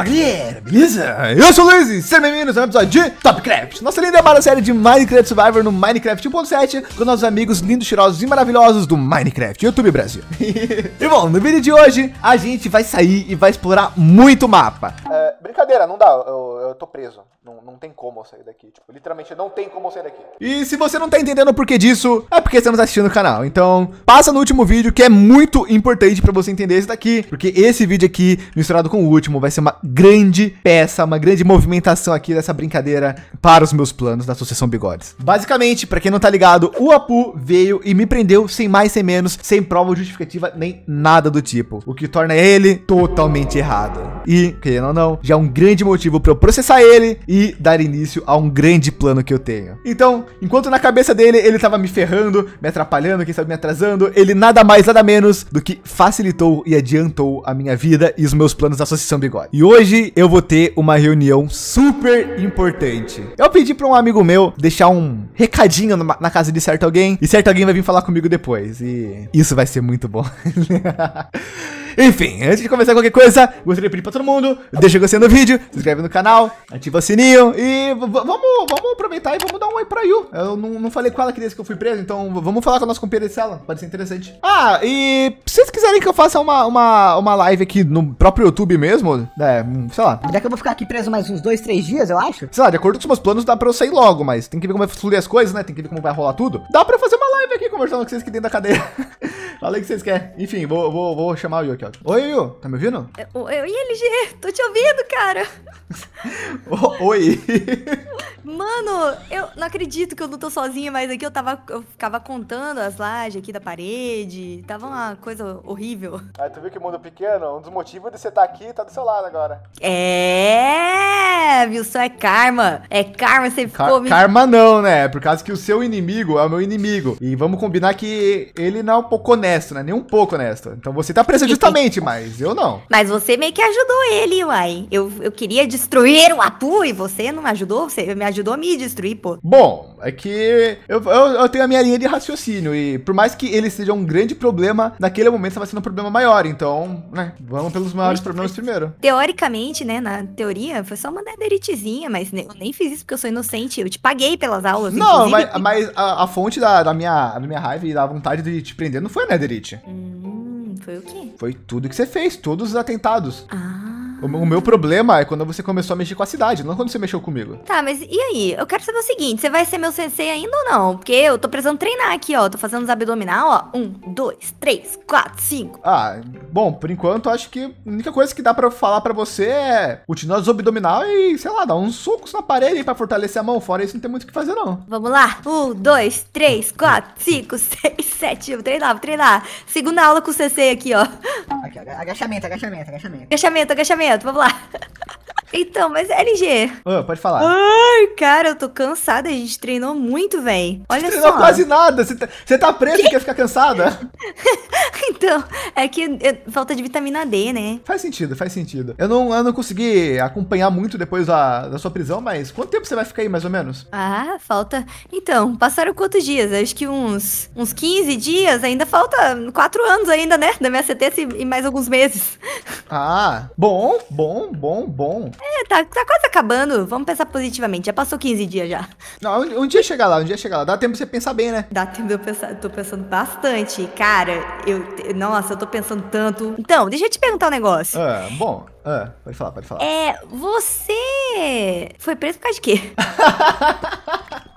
Fala galera, beleza? Eu sou o Luiz e sejam bem-vindos ao episódio de Topcraft, nossa linda amada série de Minecraft Survivor no Minecraft 1.7 com nossos amigos lindos, cheirosos e maravilhosos do Minecraft YouTube Brasil. e bom, no vídeo de hoje a gente vai sair e vai explorar muito o mapa. É, brincadeira, não dá, eu, eu tô preso. Não, não tem como eu sair daqui. Tipo, literalmente não tem como eu sair daqui. E se você não tá entendendo o porquê disso, é porque estamos tá assistindo o canal. Então, passa no último vídeo que é muito importante pra você entender esse daqui. Porque esse vídeo aqui, misturado com o último, vai ser uma grande peça, uma grande movimentação aqui dessa brincadeira para os meus planos da Associação Bigodes. Basicamente, pra quem não tá ligado, o Apu veio e me prendeu sem mais, sem menos, sem prova justificativa nem nada do tipo. O que torna ele totalmente errado. E, querendo ou não, já é um grande motivo pra eu processar ele e dar início a um grande plano que eu tenho. Então, enquanto na cabeça dele ele estava me ferrando, me atrapalhando, quem sabe me atrasando, ele nada mais, nada menos do que facilitou e adiantou a minha vida e os meus planos da Associação Bigode. E hoje eu vou ter uma reunião super importante. Eu pedi para um amigo meu deixar um recadinho na casa de certo alguém e certo alguém vai vir falar comigo depois. E isso vai ser muito bom. Enfim, antes de começar qualquer coisa, gostaria de pedir pra todo mundo, deixa o gostei no vídeo, se inscreve no canal, ativa o sininho e vamos, vamos aproveitar e vamos dar um oi pra Yu. Eu não, não falei com ela que desde que eu fui preso, então vamos falar com a nossa companheira de sala, pode ser interessante. Ah, e se vocês quiserem que eu faça uma, uma, uma live aqui no próprio YouTube mesmo, é, sei lá. Já que eu vou ficar aqui preso mais uns dois, três dias, eu acho? Sei lá, de acordo com os meus planos, dá pra eu sair logo, mas tem que ver como vai fluir as coisas, né? Tem que ver como vai rolar tudo. Dá pra eu fazer uma live aqui conversando com vocês que dentro da cadeia. Fala o que vocês querem. Enfim, vou, vou, vou chamar o Yu aqui, ó. Oi, Yu, tá me ouvindo? É, é, oi, LG, tô te ouvindo, cara. Oi. Mano, eu não acredito que eu não tô sozinha, mas aqui eu tava. Eu ficava contando as lajes aqui da parede. Tava uma coisa horrível. Ah, tu viu que mundo pequeno? Um dos motivos de você estar tá aqui tá do seu lado agora. É, viu? Só é karma. É karma, você Car ficou. Me... Karma não, né? É por causa que o seu inimigo é o meu inimigo. E vamos combinar que ele não é um pouco honesto, né? Nem um pouco honesto. Então você tá preso justamente mas eu não. Mas você meio que ajudou ele, uai. Eu, eu queria destruir o Apu e você não me ajudou? Você me ajudou a me destruir, pô. Bom, é que eu, eu, eu, tenho a minha linha de raciocínio e por mais que ele seja um grande problema, naquele momento estava sendo um problema maior. Então, né, vamos pelos maiores problemas primeiro. Teoricamente, né, na teoria, foi só uma deritezinha, mas eu nem fiz isso porque eu sou inocente. Eu te paguei pelas aulas. Não, mas, mas a, a, fonte da, da, minha, da minha raiva e da vontade de te prender não foi a Netherite. Hum. Foi o quê? Foi tudo que você fez, todos os atentados. Ah. O, meu problema é quando você começou a mexer com a cidade, não quando você mexeu comigo. Tá, mas e aí? Eu quero saber o seguinte: você vai ser meu sensei ainda ou não? Porque eu tô precisando treinar aqui, ó. Tô fazendo os abdominal, ó. Um, dois, três, quatro, cinco. Ah, bom, por enquanto acho que a única coisa que dá pra falar pra você é continuar os abdominal e, sei lá, dar uns socos na parede pra fortalecer a mão. Fora isso, não tem muito o que fazer, não. Vamos lá. Um, dois, três, quatro, cinco, seis, sete. Vou treinar, vou treinar. Segunda aula com o CC aqui, ó. Aqui, agachamento, agachamento, agachamento. Agachamento, agachamento, vamos lá. Então, mas LG. pode falar. Ai, cara, eu tô cansada. A gente treinou muito, velho. Olha treinou só. Treinou quase nada. Você tá, tá preso e quer ficar cansada? então, é que eu, falta de vitamina D, né? Faz sentido, faz sentido. Eu não, eu não consegui acompanhar muito depois da, da sua prisão, mas quanto tempo você vai ficar aí, mais ou menos? Ah, falta. Então, passaram quantos dias? Acho que uns, uns 15 dias. Ainda falta quatro anos ainda, né? Da minha CT e mais alguns meses. Ah, bom, bom, bom, bom. É, tá, tá quase acabando. Vamos pensar positivamente. Já passou 15 dias já. Não, um, um dia chegar lá, um dia chegar lá. Dá tempo pra você pensar bem, né? Dá tempo de eu pensar. Tô pensando bastante. Cara, eu. Nossa, eu tô pensando tanto. Então, deixa eu te perguntar um negócio. Ah, bom. Ah, pode falar, pode falar. É, você foi preso por causa de quê?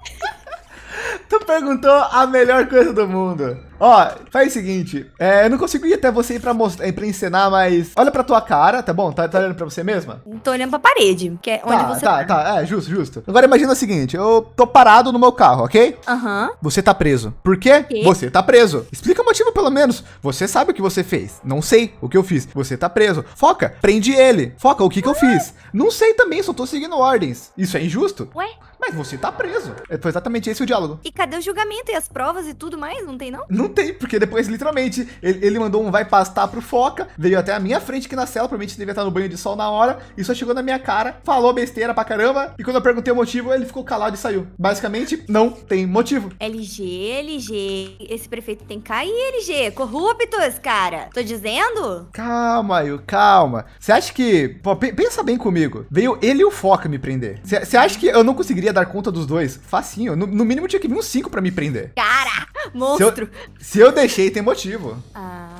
Tu perguntou a melhor coisa do mundo. Ó, faz o seguinte, é, eu não consigo ir até você pra, mostrar, é, pra encenar, mas olha pra tua cara, tá bom? Tá, tá olhando pra você mesma? Tô olhando pra parede, que é onde tá, você tá. Tá, tá, é, justo, justo. Agora imagina o seguinte, eu tô parado no meu carro, ok? Aham. Uhum. Você tá preso. Por quê? Você tá preso. Explica o motivo, pelo menos. Você sabe o que você fez. Não sei o que eu fiz. Você tá preso. Foca, prende ele. Foca, o que que eu fiz? Não sei também, só tô seguindo ordens. Isso é injusto? Ué? mas você tá preso. É, foi exatamente esse o diálogo. E cadê o julgamento e as provas e tudo mais? Não tem, não? Não tem, porque depois, literalmente, ele, ele mandou um vai pastar pro Foca, veio até a minha frente aqui na cela, provavelmente devia estar no banho de sol na hora, e só chegou na minha cara, falou besteira pra caramba, e quando eu perguntei o motivo, ele ficou calado e saiu. Basicamente, não tem motivo. LG, LG, esse prefeito tem que cair, LG, corruptos, cara. Tô dizendo? Calma, eu calma. Você acha que... Pô, pensa bem comigo. Veio ele e o Foca me prender. Você acha que eu não conseguiria ia dar conta dos dois? Facinho. No, no mínimo tinha que vir uns cinco para me prender. Cara, monstro. Se eu, se eu deixei, tem motivo. Ah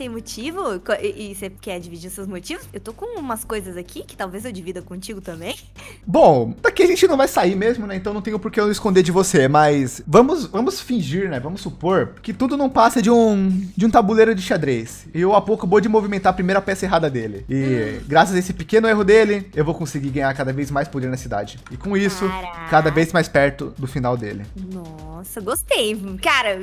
tem motivo e, e você quer dividir os seus motivos, eu tô com umas coisas aqui que talvez eu divida contigo também. Bom, daqui a gente não vai sair mesmo, né? Então não tenho por que eu esconder de você, mas vamos, vamos fingir, né? Vamos supor que tudo não passa de um, de um tabuleiro de xadrez. E eu há pouco vou de movimentar a primeira peça errada dele. E hum. graças a esse pequeno erro dele, eu vou conseguir ganhar cada vez mais poder na cidade. E com isso, Caraca. cada vez mais perto do final dele. Nossa, gostei. Cara,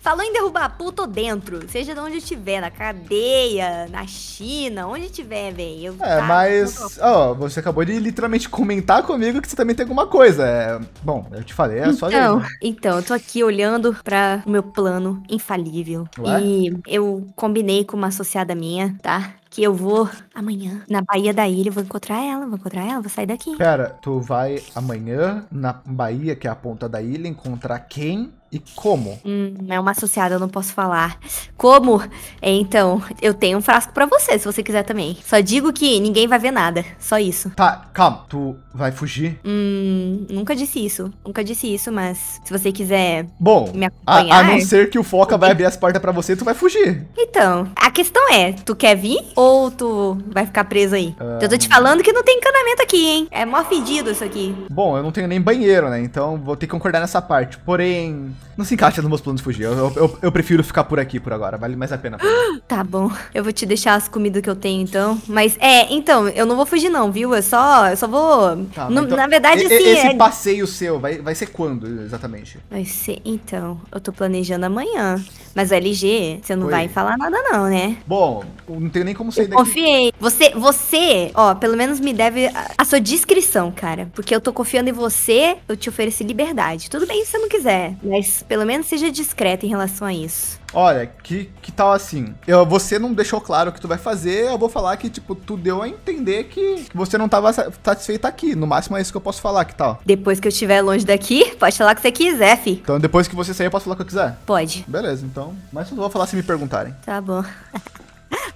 falou em derrubar a puta dentro, seja de onde estiver na cadeia, na China, onde tiver, velho. É, tá mas. Ó, oh, você acabou de literalmente comentar comigo que você também tem alguma coisa. É, bom, eu te falei, é então, só então, Então, eu tô aqui olhando para o meu plano infalível. Ué? E eu combinei com uma associada minha, tá? que eu vou amanhã na Bahia da Ilha, vou encontrar ela, vou encontrar ela, vou sair daqui. Pera, tu vai amanhã na Bahia, que é a ponta da ilha, encontrar quem? E como? Hum, é uma associada, eu não posso falar. Como? É, então, eu tenho um frasco para você, se você quiser também. Só digo que ninguém vai ver nada. Só isso. Tá, calma. Tu vai fugir? Hum, nunca disse isso. Nunca disse isso, mas se você quiser Bom, me acompanhar... A, a não é. ser que o Foca vai abrir as portas para você, tu vai fugir. Então, a questão é, tu quer vir ou tu vai ficar preso aí? Um... Eu tô te falando que não tem encanamento aqui, hein? É mó fedido isso aqui. Bom, eu não tenho nem banheiro, né? Então vou ter que concordar nessa parte. Porém não se encaixa nos meus planos de fugir. Eu, eu, eu, eu prefiro ficar por aqui por agora. Vale mais a pena. tá bom. Eu vou te deixar as comidas que eu tenho, então. Mas, é, então, eu não vou fugir, não, viu? É só. Eu só vou. Tá, no, então, na verdade, e, sim. Esse é... passeio seu vai, vai ser quando, exatamente? Vai ser. Então, eu tô planejando amanhã. Mas, LG, você não Oi. vai falar nada, não, né? Bom, não tenho nem como sair eu daqui. Confiei. Você, você, ó, pelo menos me deve a, a sua discrição, cara. Porque eu tô confiando em você, eu te ofereci liberdade. Tudo bem se você não quiser. Mas mas pelo menos seja discreta em relação a isso. Olha, que, que tal assim? Eu, você não deixou claro o que tu vai fazer, eu vou falar que, tipo, tu deu a entender que, você não estava satisfeita aqui. No máximo é isso que eu posso falar, que tal? Depois que eu estiver longe daqui, pode falar o que você quiser, fi. Então depois que você sair, eu posso falar o que eu quiser? Pode. Beleza, então. Mas eu vou falar se me perguntarem. Tá bom.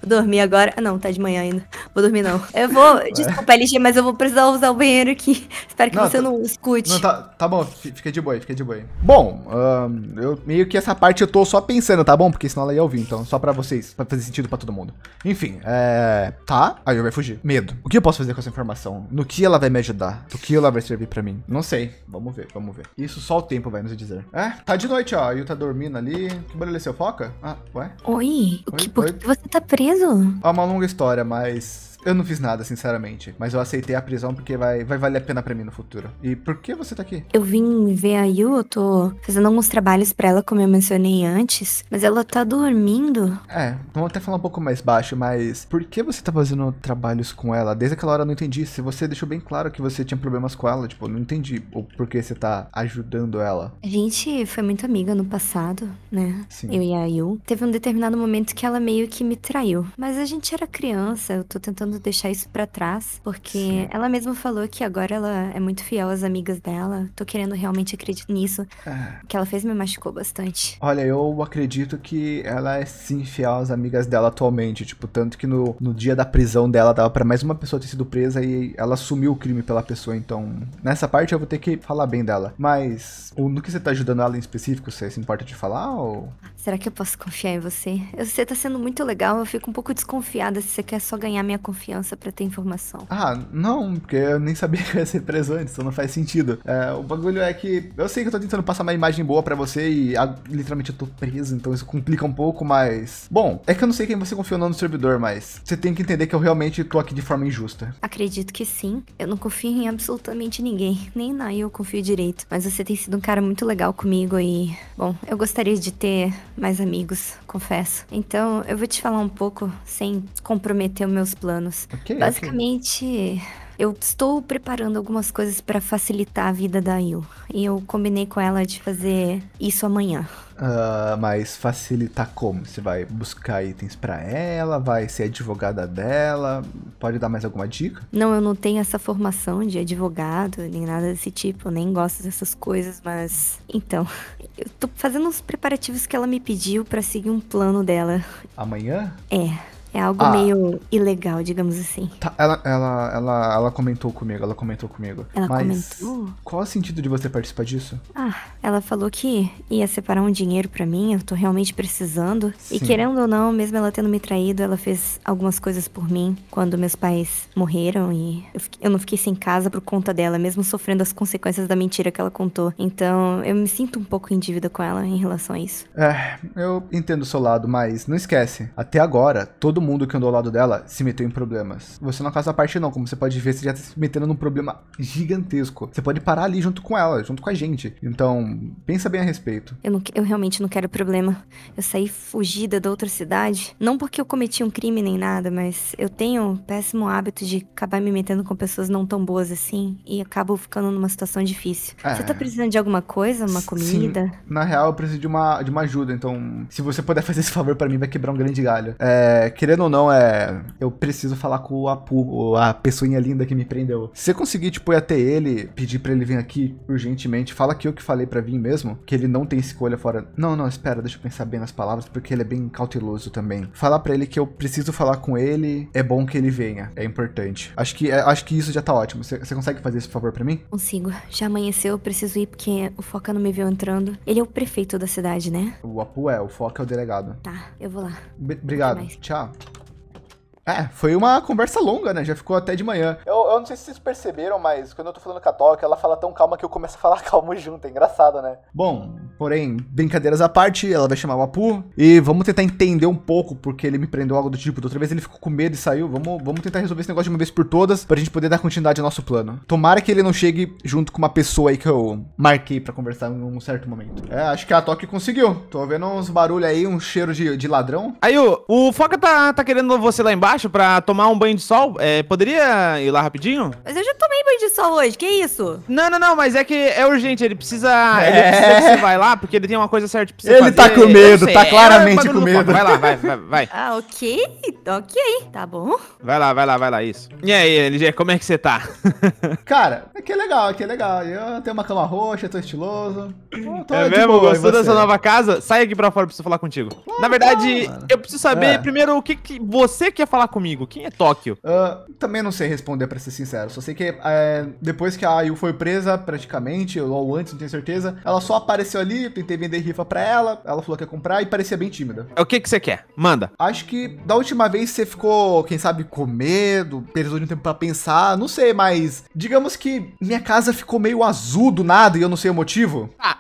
dormir agora. Ah, não, tá de manhã ainda. Vou dormir não. Eu vou. É. Desculpa, LG, mas eu vou precisar usar o banheiro aqui. Espero que não, você tá, não escute. Não, tá, tá bom, fica de boi fica de boi Bom, um, eu meio que essa parte eu tô só pensando, tá bom? Porque senão ela ia ouvir, então. Só pra vocês, pra fazer sentido pra todo mundo. Enfim, é. Tá, a Yu vai fugir. Medo. O que eu posso fazer com essa informação? No que ela vai me ajudar? Do que ela vai servir pra mim? Não sei. Vamos ver, vamos ver. Isso só o tempo vai nos dizer. É, tá de noite, ó. A Yu tá dormindo ali. Que barulho é seu? Foca? Ah, ué? Oi? Oi? Oi? Por que você tá preso? É uma longa história, mas eu não fiz nada, sinceramente. Mas eu aceitei a prisão porque vai, vai valer a pena para mim no futuro. E por que você tá aqui? Eu vim ver a Yu, eu tô fazendo alguns trabalhos para ela, como eu mencionei antes. Mas ela tá dormindo. É, vamos até falar um pouco mais baixo, mas por que você tá fazendo trabalhos com ela? Desde aquela hora eu não entendi. Se você deixou bem claro que você tinha problemas com ela, tipo, eu não entendi o porquê você tá ajudando ela. A gente foi muito amiga no passado, né? Sim. Eu e a Yu. Teve um determinado momento que ela meio que me traiu. Mas a gente era criança, eu tô tentando tentando deixar isso para trás, porque Sim. ela mesma falou que agora ela é muito fiel às amigas dela. Tô querendo realmente acreditar nisso. É. Que ela fez me machucou bastante. Olha, eu acredito que ela é sim fiel às amigas dela atualmente. Tipo, tanto que no, no dia da prisão dela dava para mais uma pessoa ter sido presa e ela assumiu o crime pela pessoa. Então, nessa parte eu vou ter que falar bem dela. Mas, no que você tá ajudando ela em específico, você se importa de falar ou. Ah, Será que eu posso confiar em você? Você tá sendo muito legal, eu fico um pouco desconfiada se você quer só ganhar minha confiança para ter informação. Ah, não, porque eu nem sabia que eu ia ser preso antes, então não faz sentido. É, o bagulho é que eu sei que eu tô tentando passar uma imagem boa para você e a, ah, literalmente eu tô preso, então isso complica um pouco, mas. Bom, é que eu não sei quem você confiou no servidor, mas você tem que entender que eu realmente tô aqui de forma injusta. Acredito que sim. Eu não confio em absolutamente ninguém, nem na eu confio direito, mas você tem sido um cara muito legal comigo e. Bom, eu gostaria de ter mais amigos, confesso. Então, eu vou te falar um pouco sem comprometer os meus planos. Okay, Basicamente, okay. Eu estou preparando algumas coisas para facilitar a vida da Il. E eu combinei com ela de fazer isso amanhã. Uh, mas facilitar como? Você vai buscar itens para ela? Vai ser advogada dela? Pode dar mais alguma dica? Não, eu não tenho essa formação de advogado, nem nada desse tipo. Eu nem gosto dessas coisas, mas. Então, eu tô fazendo uns preparativos que ela me pediu para seguir um plano dela. Amanhã? É. É algo ah, meio ilegal, digamos assim. Tá, ela, ela, ela, ela comentou comigo, ela comentou comigo. Ela Mas comentou? qual o sentido de você participar disso? Ah, ela falou que ia separar um dinheiro para mim, eu tô realmente precisando. Sim. E querendo ou não, mesmo ela tendo me traído, ela fez algumas coisas por mim quando meus pais morreram e eu, fiquei, eu não fiquei sem casa por conta dela, mesmo sofrendo as consequências da mentira que ela contou. Então, eu me sinto um pouco em dívida com ela em relação a isso. É, eu entendo o seu lado, mas não esquece, até agora, todo mundo que andou ao lado dela se meteu em problemas. Você não é a parte não, como você pode ver, você já tá se metendo num problema gigantesco. Você pode parar ali junto com ela, junto com a gente. Então, pensa bem a respeito. Eu, não, eu realmente não quero problema. Eu saí fugida da outra cidade, não porque eu cometi um crime nem nada, mas eu tenho péssimo hábito de acabar me metendo com pessoas não tão boas assim e acabo ficando numa situação difícil. É. Você tá precisando de alguma coisa, uma comida? Sim. Na real, eu preciso de uma, de uma ajuda, então se você puder fazer esse favor para mim, vai quebrar um grande galho. É, queria querendo ou não, é. Eu preciso falar com o Apu, a pessoinha linda que me prendeu. Se você conseguir, tipo, ir até ele, pedir para ele vir aqui urgentemente, fala que eu que falei para vir mesmo, que ele não tem escolha fora. Não, não, espera, deixa eu pensar bem nas palavras, porque ele é bem cauteloso também. Falar para ele que eu preciso falar com ele, é bom que ele venha, é importante. Acho que, é, acho que isso já tá ótimo. Você consegue fazer esse favor, para mim? Consigo. Já amanheceu, eu preciso ir porque o Foca não me viu entrando. Ele é o prefeito da cidade, né? O Apu é, o Foca é o delegado. Tá, eu vou lá. B obrigado. Tchau. É, foi uma conversa longa, né? Já ficou até de manhã. Eu, eu não sei se vocês perceberam, mas quando eu tô falando com a Tóquio, ela fala tão calma que eu começo a falar calmo junto. É engraçado, né? Bom, Porém, brincadeiras à parte, ela vai chamar o Apu. E vamos tentar entender um pouco porque ele me prendeu algo do tipo. Da outra vez ele ficou com medo e saiu. Vamos, vamos tentar resolver esse negócio de uma vez por todas pra gente poder dar continuidade ao nosso plano. Tomara que ele não chegue junto com uma pessoa aí que eu marquei pra conversar em um certo momento. É, acho que a Toque conseguiu. Tô vendo uns barulhos aí, um cheiro de, de ladrão. Aí, o, o Foca tá, tá querendo você lá embaixo pra tomar um banho de sol. É, poderia ir lá rapidinho? Mas eu já tomei banho de sol hoje, que isso? Não, não, não, mas é que é urgente. Ele precisa. É. Ele precisa que você vai lá lá, porque ele tem uma coisa certa pra você Ele fazer. tá com medo, tá claramente é, com medo. Vai lá, vai, vai, vai. Ah, ok, ok, tá bom. Vai lá, vai lá, vai lá, isso. E aí, LG, como é que você tá? Cara, aqui é, é legal, aqui é, é legal. Eu tenho uma cama roxa, tô estiloso. Tô, tô é mesmo? Boa, gostou dessa nova casa? Sai aqui pra fora, preciso falar contigo. Ah, Na verdade, eu preciso saber é. primeiro o que, que, você quer falar comigo. Quem é Tóquio? Uh, também não sei responder, pra ser sincero. Só sei que é, depois que a Ayu foi presa, praticamente, ou antes, não tenho certeza, ela só apareceu ali ali, tentei vender rifa pra ela, ela falou que ia comprar e parecia bem tímida. É, o que que você quer? Manda. Acho que da última vez você ficou, quem sabe, com medo, precisou de um tempo para pensar, não sei, mas digamos que minha casa ficou meio azul do nada e eu não sei o motivo. Ah,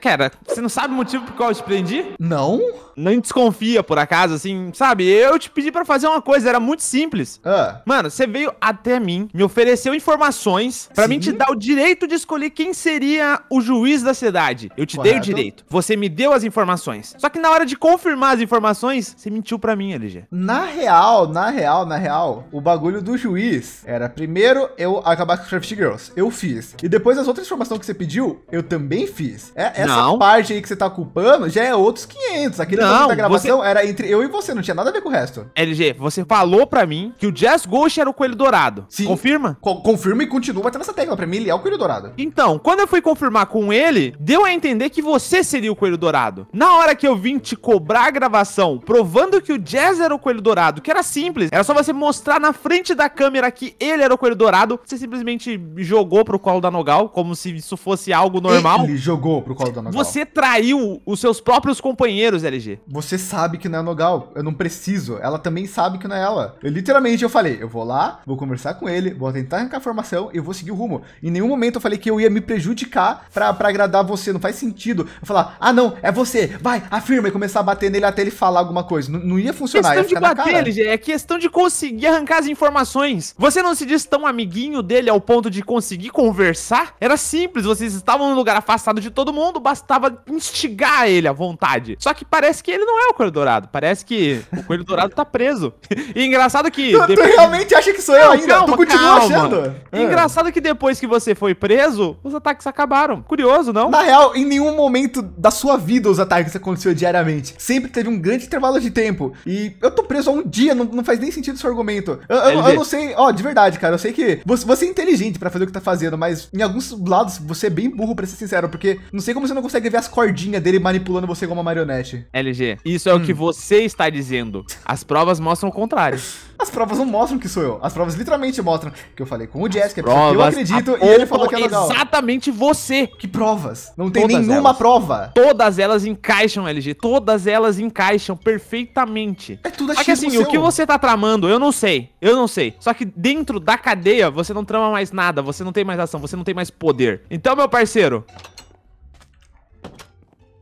cara, você não sabe o motivo por qual eu te prendi? Não nem desconfia, por acaso, assim, sabe? Eu te pedi para fazer uma coisa, era muito simples. Ah. Mano, você veio até mim, me ofereceu informações para mim te dar o direito de escolher quem seria o juiz da cidade. Eu te Correto. dei o direito. Você me deu as informações. Só que na hora de confirmar as informações, você mentiu para mim, LG. Na real, na real, na real, o bagulho do juiz era primeiro eu acabar com o Traffic Girls. Eu fiz. E depois as outras informações que você pediu, eu também fiz. É, essa Não. parte aí que você tá culpando já é outros 500. Aquele não, da gravação você... era entre eu e você, não tinha nada a ver com o resto. LG, você falou pra mim que o Jazz Ghost era o Coelho Dourado. Sim. Confirma? Co confirma e continua batendo essa tecla. Pra mim, ele é o Coelho Dourado. Então, quando eu fui confirmar com ele, deu a entender que você seria o Coelho Dourado. Na hora que eu vim te cobrar a gravação, provando que o Jazz era o Coelho Dourado, que era simples, era só você mostrar na frente da câmera que ele era o Coelho Dourado, você simplesmente jogou pro colo da Nogal, como se isso fosse algo normal. Ele jogou pro colo da Nogal. Você traiu os seus próprios companheiros, LG. Você sabe que não é Nogal. Eu não preciso. Ela também sabe que não é ela. Eu literalmente eu falei, eu vou lá, vou conversar com ele, vou tentar arrancar a formação e vou seguir o rumo. Em nenhum momento eu falei que eu ia me prejudicar pra, pra agradar você. Não faz sentido. Eu falar, ah não, é você, vai, afirma e começar a bater nele até ele falar alguma coisa. N não ia funcionar. É questão de bater ele, é questão de conseguir arrancar as informações. Você não se diz tão amiguinho dele ao ponto de conseguir conversar? Era simples, vocês estavam num lugar afastado de todo mundo, bastava instigar ele à vontade. Só que parece que que ele não é o Coelho Dourado. Parece que o Coelho Dourado tá preso. E engraçado que. Tu, depois... tu realmente acha que sou eu não, ainda? Calma, tu continua calma. achando. E é. engraçado que depois que você foi preso, os ataques acabaram. Curioso, não? Na real, em nenhum momento da sua vida os ataques aconteceram diariamente. Sempre teve um grande intervalo de tempo. E eu tô preso há um dia, não, não faz nem sentido esse argumento. Eu, eu, eu não sei, ó, de verdade, cara, eu sei que você, você é inteligente para fazer o que tá fazendo, mas em alguns lados você é bem burro, pra ser sincero, porque não sei como você não consegue ver as cordinhas dele manipulando você como uma marionete. Ele LG. Isso é hum. o que hum. você está dizendo. As provas mostram o contrário. As provas não mostram que sou eu. As provas literalmente mostram que eu falei com o Jess, que é eu acredito, e ele falou que é legal. Exatamente você. Que provas? Não tem Todas nenhuma elas. prova. Todas elas encaixam, LG. Todas elas encaixam perfeitamente. É tudo Só que assim, seu. o que você tá tramando, eu não sei. Eu não sei. Só que dentro da cadeia, você não trama mais nada. Você não tem mais ação. Você não tem mais poder. Então, meu parceiro,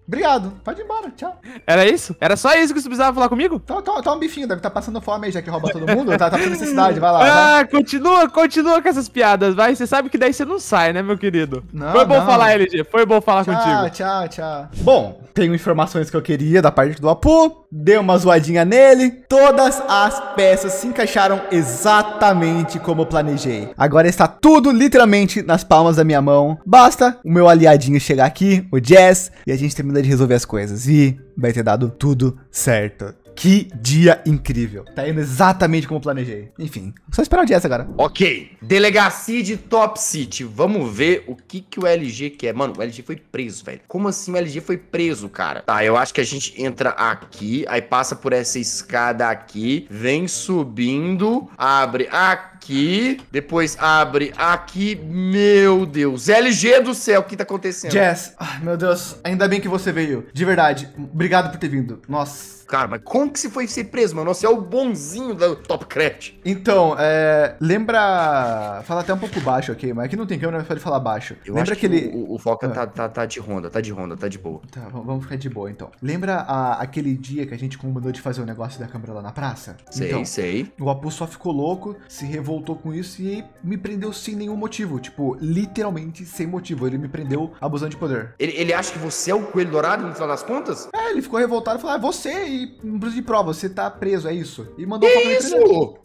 Obrigado. Pode ir embora. Tchau. Era isso? Era só isso que você precisava falar comigo? Toma, tá, tá, tá um bifinho. Deve estar tá passando fome aí, já que rouba todo mundo. tá, tá com necessidade. Vai lá. Ah, vai. continua, continua com essas piadas, vai. Você sabe que daí você não sai, né, meu querido? Não, Foi bom não. falar, LG. Foi bom falar tchau, contigo. Tchau, tchau, tchau. Bom, tenho informações que eu queria da parte do Apu deu uma zoadinha nele. Todas as peças se encaixaram exatamente como planejei. Agora está tudo literalmente nas palmas da minha mão. Basta o meu aliadinho chegar aqui, o Jazz, e a gente termina de resolver as coisas. E vai ter dado tudo certo. Que dia incrível. Tá indo exatamente como planejei. Enfim, só esperar o Jess agora. Ok. Delegacia de Top City. Vamos ver o que que o LG quer. Mano, o LG foi preso, velho. Como assim o LG foi preso, cara? Tá, eu acho que a gente entra aqui, aí passa por essa escada aqui, vem subindo, abre aqui, depois abre aqui. Meu Deus. LG do céu, o que tá acontecendo? Jess, meu Deus, ainda bem que você veio. De verdade, obrigado por ter vindo. Nossa. Cara, mas como que se foi ser preso, mano? Você é o bonzinho da Top Craft. Então, é, lembra. Fala até um pouco baixo aqui, okay? mas aqui é não tem câmera, pode falar baixo. Eu lembra aquele. O, o Foca ah. tá, tá, tá, de ronda, tá de ronda, tá de boa. Tá, vamos ficar de boa então. Lembra a, aquele dia que a gente combinou de fazer o negócio da câmera lá na praça? Sei, então, sei. O Apu só ficou louco, se revoltou com isso e me prendeu sem nenhum motivo. Tipo, literalmente sem motivo. Ele me prendeu abusando de poder. Ele, ele acha que você é o coelho dourado no final das contas? É, ele ficou revoltado e falou: ah, você de, de prova, você tá preso, é isso? E mandou que isso?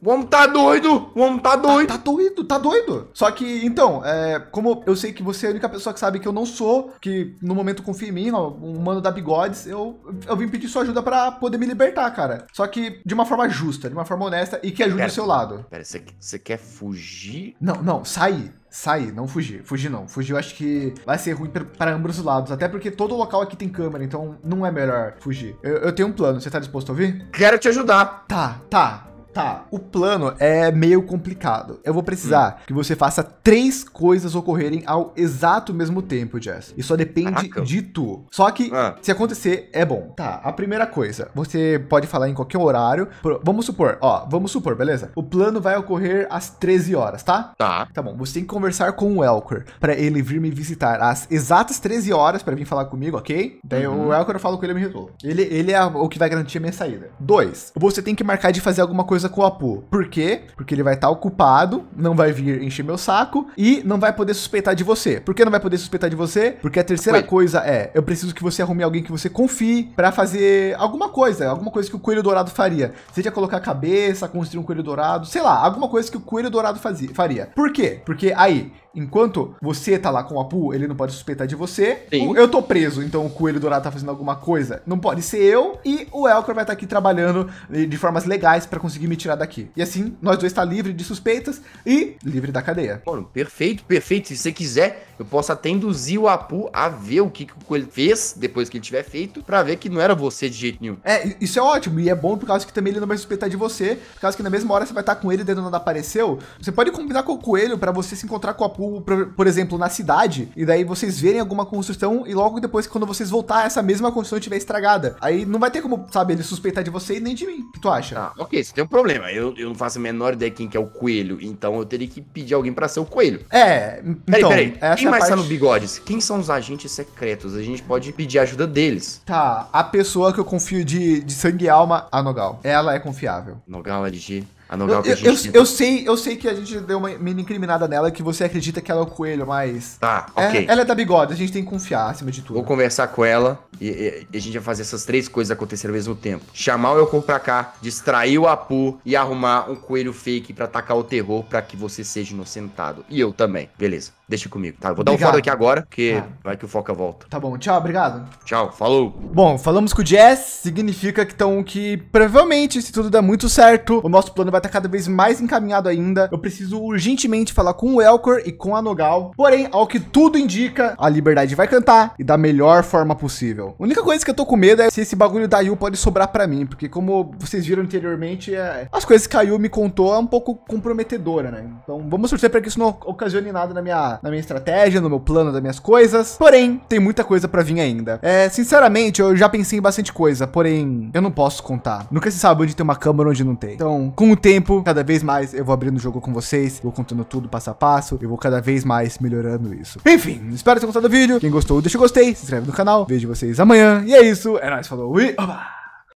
O homem tá doido, o homem tá, tá doido. Tá, tá doido, tá doido. Só que, então, é, como eu sei que você é a única pessoa que sabe que eu não sou, que no momento confia em mim, um humano da bigodes, eu, eu vim pedir sua ajuda pra poder me libertar, cara. Só que de uma forma justa, de uma forma honesta e que ajude o seu lado. Pera, você, você quer fugir? Não, não, sair sair, não fugir. Fugir não. Fugir eu acho que vai ser ruim para ambos os lados. Até porque todo local aqui tem câmera, então não é melhor fugir. Eu, eu tenho um plano, você tá disposto a ouvir? Quero te ajudar. Tá, tá. Tá, o plano é meio complicado. Eu vou precisar hum. que você faça três coisas ocorrerem ao exato mesmo tempo, Jess. E só depende Caraca. de tu. Só que, ah. se acontecer, é bom. Tá, a primeira coisa, você pode falar em qualquer horário. Vamos supor, ó, vamos supor, beleza? O plano vai ocorrer às 13 horas, tá? Tá. Tá bom, você tem que conversar com o Elcor para ele vir me visitar às exatas 13 horas para vir falar comigo, ok? Daí uhum. o Elcor eu falo com ele e me resolvo. Ele, ele é o que vai garantir a minha saída. Dois, você tem que marcar de fazer alguma coisa coisa com o Apu. Por quê? Porque ele vai estar tá ocupado, não vai vir encher meu saco e não vai poder suspeitar de você. Por que não vai poder suspeitar de você? Porque a terceira coisa é, eu preciso que você arrume alguém que você confie para fazer alguma coisa, alguma coisa que o coelho dourado faria. Seja colocar a cabeça, construir um coelho dourado, sei lá, alguma coisa que o coelho dourado fazia, faria. Por quê? Porque aí, enquanto você tá lá com o Apu, ele não pode suspeitar de você. Sim. Eu tô preso, então o coelho dourado tá fazendo alguma coisa. Não pode ser eu e o Elker vai estar tá aqui trabalhando eh, de formas legais para conseguir me tirar daqui. E assim, nós dois tá livre de suspeitas e livre da cadeia. Mano, perfeito, perfeito. Se você quiser, eu posso até induzir o Apu a ver o que, que o Coelho fez depois que ele tiver feito, para ver que não era você de jeito nenhum. É, isso é ótimo. E é bom por causa que também ele não vai suspeitar de você, por causa que na mesma hora você vai estar tá com ele dentro nada apareceu. Você pode combinar com o Coelho para você se encontrar com o Apu, por exemplo, na cidade, e daí vocês verem alguma construção e logo depois, quando vocês voltar, essa mesma construção estiver estragada. Aí não vai ter como, sabe, ele suspeitar de você e nem de mim. O que tu acha? Ah, ok, você tem um problema problema. Eu, eu não faço a menor ideia quem que é o coelho, então eu teria que pedir alguém para ser o coelho. É, então, peraí, peraí. Quem é mais tá parte... tá no Bigodes? Quem são os agentes secretos? A gente pode pedir a ajuda deles. Tá, a pessoa que eu confio de, de sangue e alma, a Nogal. Ela é confiável. Nogal é de a novela eu, que a gente eu, eu, sei, eu sei que a gente deu uma mini incriminada nela, que você acredita que ela é o coelho, mas. Tá, é, ok. É, ela é da bigode, a gente tem que confiar acima de tudo. Vou conversar com ela e, e, e a gente vai fazer essas três coisas acontecerem ao mesmo tempo: chamar o Elcon pra cá, distrair o Apu e arrumar um coelho fake para atacar o terror para que você seja inocentado. E eu também. Beleza. Deixa comigo, tá? Eu vou obrigado. dar um foda aqui agora, porque tá. vai que o Foca volta. Tá bom, tchau, obrigado. Tchau, falou. Bom, falamos com o Jess, significa que então que provavelmente, se tudo der muito certo, o nosso plano vai estar tá cada vez mais encaminhado ainda. Eu preciso urgentemente falar com o Elcor e com a Nogal. Porém, ao que tudo indica, a Liberdade vai cantar e da melhor forma possível. A única coisa que eu tô com medo é se esse bagulho da Yu pode sobrar pra mim, porque como vocês viram anteriormente, é... as coisas que a Yu me contou é um pouco comprometedora, né? Então vamos torcer pra que isso não ocasione nada na minha na minha estratégia, no meu plano das minhas coisas. Porém, tem muita coisa para vir ainda. É, sinceramente, eu já pensei em bastante coisa, porém, eu não posso contar. Nunca se sabe onde tem uma câmera onde não tem. Então, com o tempo, cada vez mais eu vou abrindo o jogo com vocês, vou contando tudo passo a passo, eu vou cada vez mais melhorando isso. Enfim, espero ter gostado do vídeo. Quem gostou, deixa o gostei, se inscreve no canal. Vejo vocês amanhã. E é isso, é nóis, falou e oba!